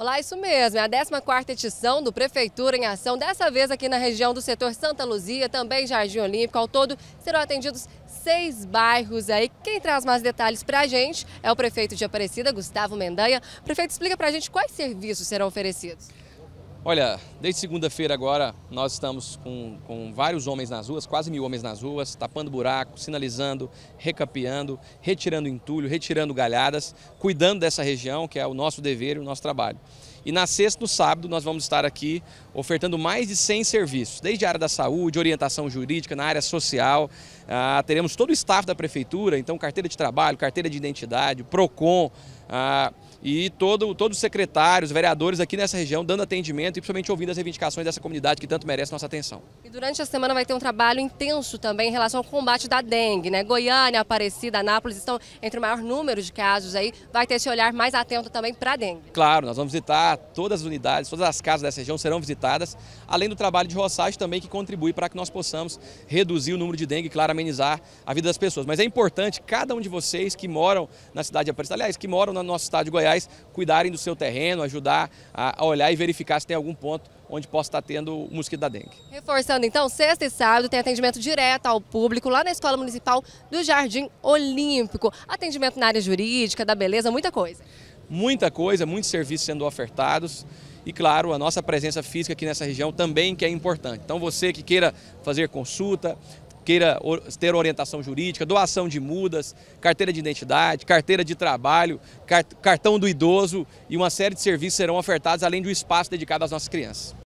Olá, isso mesmo. É a 14ª edição do Prefeitura em Ação, dessa vez aqui na região do setor Santa Luzia, também Jardim Olímpico. Ao todo, serão atendidos seis bairros aí. Quem traz mais detalhes para a gente é o prefeito de Aparecida, Gustavo Mendanha. Prefeito, explica para a gente quais serviços serão oferecidos. Olha, desde segunda-feira agora nós estamos com, com, vários homens nas ruas, quase mil homens nas ruas, tapando buraco, sinalizando, recapeando, retirando entulho, retirando galhadas, cuidando dessa região que é o nosso dever e o nosso trabalho. E na sexta, no sábado, nós vamos estar aqui ofertando mais de 100 serviços, desde a área da saúde, orientação jurídica, na área social. Ah, teremos todo o staff da prefeitura, então carteira de trabalho, carteira de identidade, PROCON ah, e todo, todos os secretários, vereadores aqui nessa região dando atendimento e principalmente ouvindo as reivindicações dessa comunidade que tanto merece nossa atenção. E durante a semana vai ter um trabalho intenso também em relação ao combate da dengue, né? Goiânia, Aparecida, Anápolis estão entre o maior número de casos aí, vai ter esse olhar mais atento também para a dengue. Claro, nós vamos visitar todas as unidades, todas as casas dessa região serão visitadas, além do trabalho de roçagem também que contribui para que nós possamos reduzir o número de dengue, claro, amenizar a vida das pessoas. Mas é importante cada um de vocês que moram na cidade de Aparecida, aliás, que moram no nosso estado de Goiás, cuidarem do seu terreno, ajudar a olhar e verificar se tem algum ponto onde possa estar tendo o mosquito da dengue. Reforçando então, sexta e sábado tem atendimento direto ao público lá na Escola Municipal do Jardim Olímpico. Atendimento na área jurídica, da beleza, muita coisa. Muita coisa, muitos serviços sendo ofertados. E claro, a nossa presença física aqui nessa região também que é importante. Então você que queira fazer consulta, queira ter orientação jurídica, doação de mudas, carteira de identidade, carteira de trabalho, cartão do idoso e uma série de serviços serão ofertados, além do espaço dedicado às nossas crianças.